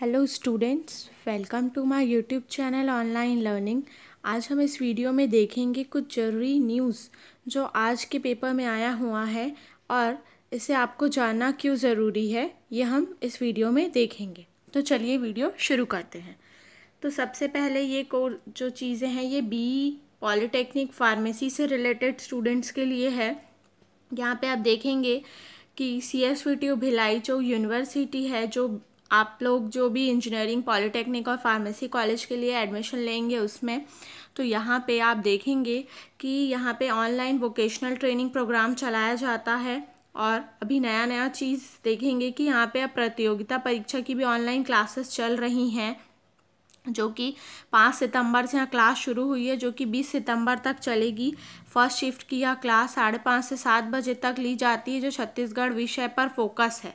hello students welcome to my YouTube channel online learning आज हम इस वीडियो में देखेंगे कुछ ज़रूरी न्यूज़ जो आज के पेपर में आया हुआ है और इसे आपको जानना क्यों ज़रूरी है ये हम इस वीडियो में देखेंगे तो चलिए वीडियो शुरू करते हैं तो सबसे पहले ये कोर जो चीज़ें हैं ये बी पॉलीटेक्निक फार्मेसी से रिलेटेड स्टूडेंट्स के लिए है यहाँ पर आप देखेंगे कि C S V T Bhilai जो यूनिवर्सिटी है जो आप लोग जो भी इंजीनियरिंग पॉलिटेक्निक और फार्मेसी कॉलेज के लिए एडमिशन लेंगे उसमें तो यहाँ पे आप देखेंगे कि यहाँ पे ऑनलाइन वोकेशनल ट्रेनिंग प्रोग्राम चलाया जाता है और अभी नया नया चीज़ देखेंगे कि यहाँ पे अब प्रतियोगिता परीक्षा की भी ऑनलाइन क्लासेस चल रही हैं जो कि पाँच सितंबर से यहाँ क्लास शुरू हुई है जो कि बीस सितंबर तक चलेगी फर्स्ट शिफ्ट की यह क्लास साढ़े पाँच से सात बजे तक ली जाती है जो छत्तीसगढ़ विषय पर फोकस है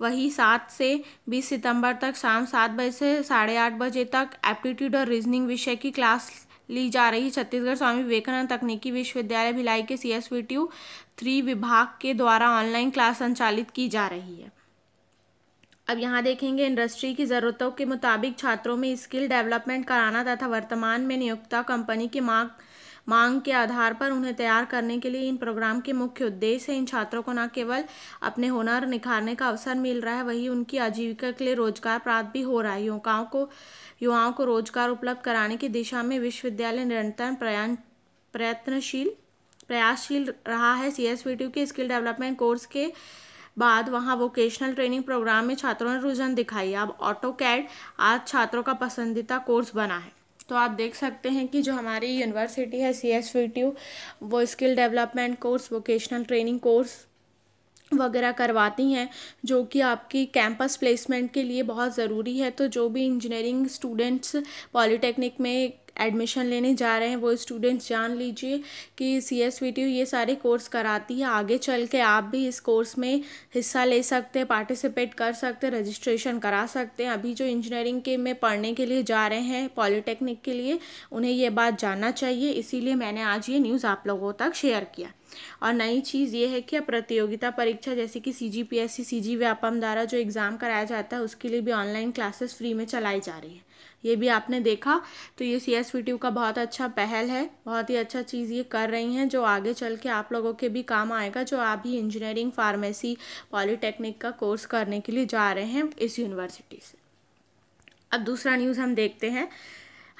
वही सात से बीस सितंबर तक शाम सात बजे से साढ़े आठ बजे तक एप्टीट्यूड और रीजनिंग विषय की क्लास ली जा रही छत्तीसगढ़ स्वामी विवेकानंद तकनीकी विश्वविद्यालय भिलाई के सी एस थ्री विभाग के द्वारा ऑनलाइन क्लास संचालित की जा रही है अब यहाँ देखेंगे इंडस्ट्री की ज़रूरतों के मुताबिक छात्रों में स्किल डेवलपमेंट कराना तथा वर्तमान में नियोक्ता कंपनी की मांग मांग के आधार पर उन्हें तैयार करने के लिए इन प्रोग्राम के मुख्य उद्देश्य है इन छात्रों को न केवल अपने हुनर निखारने का अवसर मिल रहा है वही उनकी आजीविका के लिए रोजगार प्राप्त भी हो रहा है युवाओं को युवाओं को रोजगार उपलब्ध कराने की दिशा में विश्वविद्यालय निरंतर प्रयान प्रयत्नशील प्रयासशील रहा है सी एस के स्किल डेवलपमेंट कोर्स के बाद वहाँ वोकेशनल ट्रेनिंग प्रोग्राम में छात्रों ने रुझान दिखाई अब ऑटो कैड आज छात्रों का पसंदीदा कोर्स बना है तो आप देख सकते हैं कि जो हमारी यूनिवर्सिटी है सी एस वो skill development course vocational training course वगैरह करवाती हैं जो कि आपकी कैंपस प्लेसमेंट के लिए बहुत ज़रूरी है तो जो भी इंजीनियरिंग स्टूडेंट्स पॉलिटेक्निक में एडमिशन लेने जा रहे हैं वो स्टूडेंट्स जान लीजिए कि सी एस ये सारे कोर्स कराती है आगे चल के आप भी इस कोर्स में हिस्सा ले सकते हैं पार्टिसिपेट कर सकते हैं रजिस्ट्रेशन करा सकते हैं अभी जो इंजीनियरिंग के में पढ़ने के लिए जा रहे हैं पॉलिटेक्निक के लिए उन्हें ये बात जानना चाहिए इसीलिए मैंने आज ये न्यूज़ आप लोगों तक शेयर किया और नई चीज़ ये है कि अब प्रतियोगिता परीक्षा जैसे कि C G P S C C G Vyapam द्वारा जो एग्ज़ाम कराया जाता है उसके लिए भी ऑनलाइन क्लासेस फ्री में चलाई जा रही है ये भी आपने देखा तो ये सी एस का बहुत अच्छा पहल है बहुत ही अच्छा चीज़ ये कर रही हैं जो आगे चल के आप लोगों के भी काम आएगा जो आप ही इंजीनियरिंग फार्मेसी पॉलीटेक्निक का कोर्स करने के लिए जा रहे हैं इस यूनिवर्सिटी से अब दूसरा न्यूज़ हम देखते हैं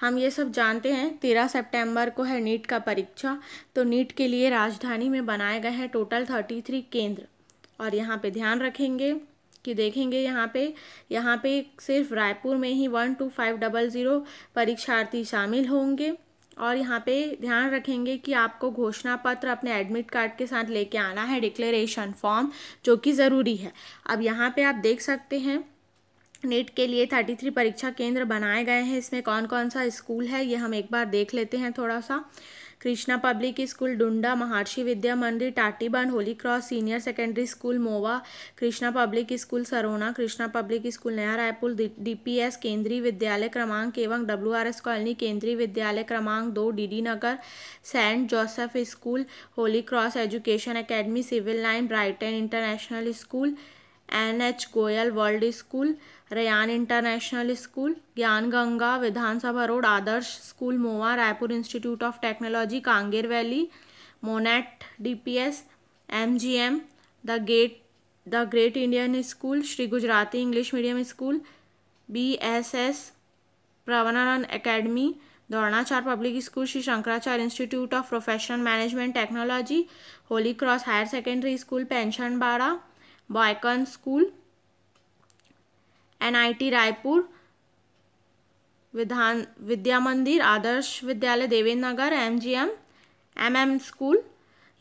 हम ये सब जानते हैं तेरह सितंबर को है नीट का परीक्षा तो नीट के लिए राजधानी में बनाए गए हैं टोटल थर्टी थ्री केंद्र और यहाँ पे ध्यान रखेंगे कि देखेंगे यहाँ पे यहाँ पे सिर्फ रायपुर में ही one two five double zero परीक्षार्थी शामिल होंगे और यहाँ पे ध्यान रखेंगे कि आपको घोषणा पत्र अपने एडमिट कार्ड के साथ लेके आना है डिक्लेरेशन फॉर्म जो कि ज़रूरी है अब यहाँ पे आप देख सकते हैं नेट के लिए थर्टी थ्री परीक्षा केंद्र बनाए गए हैं इसमें कौन कौन सा स्कूल है ये हम एक बार देख लेते हैं थोड़ा सा कृष्णा पब्लिक स्कूल डुंडा Maharshi Vidya Mandir Tatiban Holy Cross senior secondary school Mowa Krishna public school Sarona Krishna public school Naya Raipur DPS केंद्रीय विद्यालय क्रमांक एवं डब्ल्यूआरएस कॉलोनी केंद्रीय विद्यालय क्रमांक दो DD Nagar saint Joseph school Holy Cross education academy civil line Brighton international school N H Goyal world school Ryan international school Gyan Ganga Vidhansabha road Adarsh school Mowa Raipur institute of technology Kanger valley Monnet DPS MGM the gate the great Indian school Shri Gujarati English medium school B S S Pravananda academy Dronacharya public school Shri Shankaracharya institute of professional management technology Holy cross higher secondary school pension Bada बॉयकन school NIT Raipur विधान विद्या Mandir Adarsh Vidyalaya Devendra Nagar MGM MM school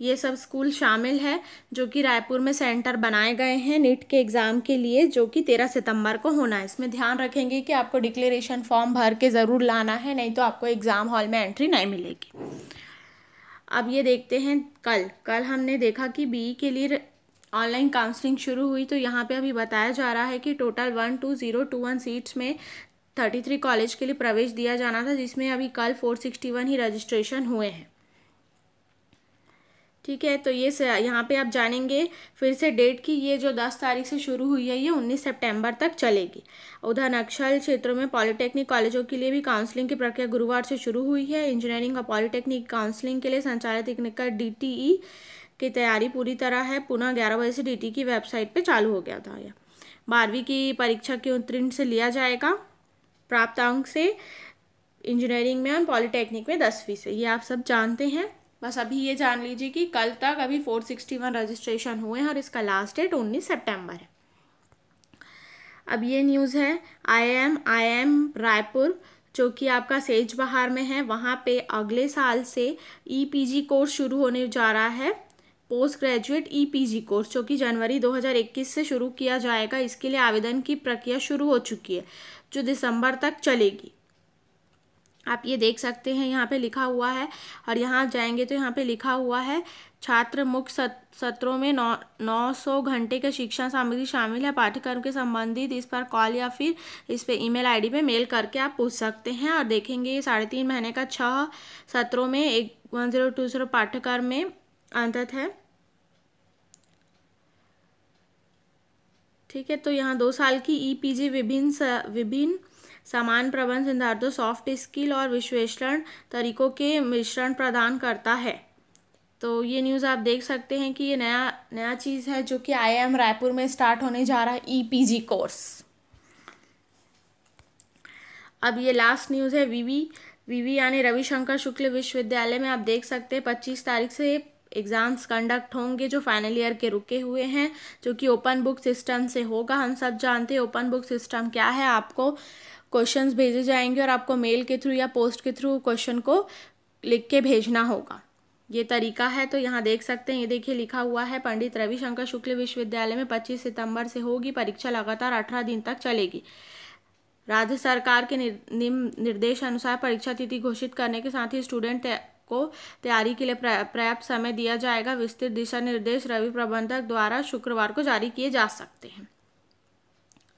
ये सब school शामिल है जो कि रायपुर में centre बनाए गए हैं नीट के एग्ज़ाम के लिए जो कि तेरह सितंबर को होना है इसमें ध्यान रखेंगे कि आपको डिक्लेरेशन फॉर्म भर के ज़रूर लाना है नहीं तो आपको एग्ज़ाम हॉल में एंट्री नहीं मिलेगी अब ये देखते हैं कल कल हमने देखा कि बी e के लिए ऑनलाइन काउंसलिंग शुरू हुई तो यहाँ पे अभी बताया जा रहा है कि total one two zero two one seats में थर्टी थ्री कॉलेज के लिए प्रवेश दिया जाना था जिसमें अभी कल फोर सिक्सटी वन ही रजिस्ट्रेशन हुए हैं ठीक है तो ये यहाँ पे आप जानेंगे फिर से डेट की ये जो दस तारीख से शुरू हुई है ये उन्नीस सितंबर तक चलेगी उधर नक्सल क्षेत्रों में पॉलिटेक्निक कॉलेजों के लिए भी काउंसलिंग की प्रक्रिया गुरुवार से शुरू हुई है इंजीनियरिंग और पॉलिटेक्निक काउंसलिंग के लिए संचालित टेक्निकल डी की तैयारी पूरी तरह है पुनः ग्यारह बजे से डी की वेबसाइट पर चालू हो गया था यह बारहवीं की परीक्षा के उत्तीर्ण से लिया जाएगा प्राप्त अंक से इंजीनियरिंग में और पॉलिटेक्निक में दसवीं से ये आप सब जानते हैं बस अभी ये जान लीजिए कि कल तक अभी 461 रजिस्ट्रेशन हुए हैं और इसका लास्ट डेट 19 सितंबर है अब ये न्यूज़ है आईएम आईएम रायपुर जो कि आपका सेज बहार में है वहाँ पे अगले साल से ईपीजी e कोर्स शुरू होने जा रहा है पोस्ट ग्रेजुएट ईपीजी कोर्स जो कि जनवरी 2021 से शुरू किया जाएगा इसके लिए आवेदन की प्रक्रिया शुरू हो चुकी है जो दिसंबर तक चलेगी आप ये देख सकते हैं यहाँ पे लिखा हुआ है और यहाँ जाएंगे तो यहाँ पे लिखा हुआ है छात्र मुख्य सत्रों में नौ नौ सौ घंटे के शिक्षा सामग्री शामिल है पाठ्यक्रम के संबंधित इस पर कॉल या फिर इस पर ईमेल आईडी पे मेल करके आप पूछ सकते हैं और देखेंगे ये साढ़े तीन महीने का छः सत्रों में एक वन ज़ीरो टू ज़ीरो पाठ्यक्रम में अंतत है ठीक है तो यहाँ दो साल की ई पी जी विभिन्न विभिन्न समान प्रबंध सिद्धार्थों सॉफ्ट स्किल और विश्लेषण तरीकों के मिश्रण प्रदान करता है तो ये न्यूज़ आप देख सकते हैं कि ये नया नया चीज़ है जो कि एम रायपुर में स्टार्ट होने जा रहा है ई e कोर्स अब ये लास्ट न्यूज़ है वीवी वीवी यानी रविशंकर शुक्ल विश्वविद्यालय में आप देख सकते हैं पच्चीस तारीख से एग्ज़ाम्स कंडक्ट होंगे जो फाइनल ईयर के रुके हुए हैं जो कि ओपन बुक सिस्टम से होगा हम सब जानते हैं ओपन बुक सिस्टम क्या है आपको क्वेश्चंस भेजे जाएंगे और आपको मेल के थ्रू या पोस्ट के थ्रू क्वेश्चन को लिख के भेजना होगा ये तरीका है तो यहाँ देख सकते हैं ये देखिए लिखा हुआ है पंडित रविशंकर शुक्ल विश्वविद्यालय में 25 सितंबर से होगी परीक्षा लगातार 18 दिन तक चलेगी राज्य सरकार के निर्देश अनुसार परीक्षा तिथि घोषित करने के साथ ही स्टूडेंट को तैयारी के लिए पर्याप्त समय दिया जाएगा विस्तृत दिशा निर्देश रवि प्रबंधक द्वारा शुक्रवार को जारी किए जा सकते हैं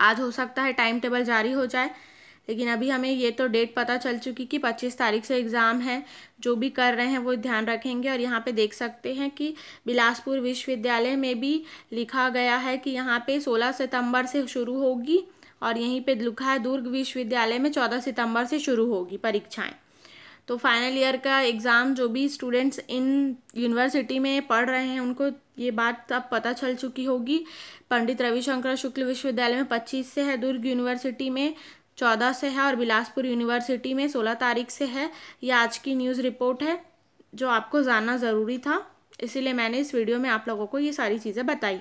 आज हो सकता है टाइम टेबल जारी हो जाए लेकिन अभी हमें ये तो डेट पता चल चुकी कि 25 तारीख से एग्ज़ाम है जो भी कर रहे हैं वो ध्यान रखेंगे और यहाँ पे देख सकते हैं कि बिलासपुर विश्वविद्यालय में भी लिखा गया है कि यहाँ पे 16 सितंबर से शुरू होगी और यहीं पे लिखा है दुर्ग विश्वविद्यालय में 14 सितंबर से शुरू होगी परीक्षाएं तो फाइनल ईयर का एग्ज़ाम जो भी स्टूडेंट्स इन यूनिवर्सिटी में पढ़ रहे हैं उनको ये बात अब पता चल चुकी होगी पंडित रविशंकर शुक्ल विश्वविद्यालय में पच्चीस से है दुर्ग यूनिवर्सिटी में चौदह से है और बिलासपुर यूनिवर्सिटी में सोलह तारीख से है ये आज की न्यूज़ रिपोर्ट है जो आपको जानना ज़रूरी था इसीलिए मैंने इस वीडियो में आप लोगों को ये सारी चीज़ें बताई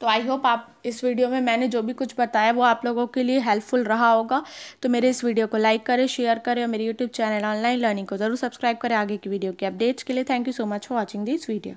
तो आई होप आप इस वीडियो में मैंने जो भी कुछ बताया वो आप लोगों के लिए हेल्पफुल रहा होगा तो मेरे इस वीडियो को लाइक करें शेयर करें और मेरे यूट्यूब चैनल ऑनलाइन लर्निंग को ज़रूर सब्सक्राइब करें आगे की वीडियो के अपडेट्स के लिए thank you so much for watching this video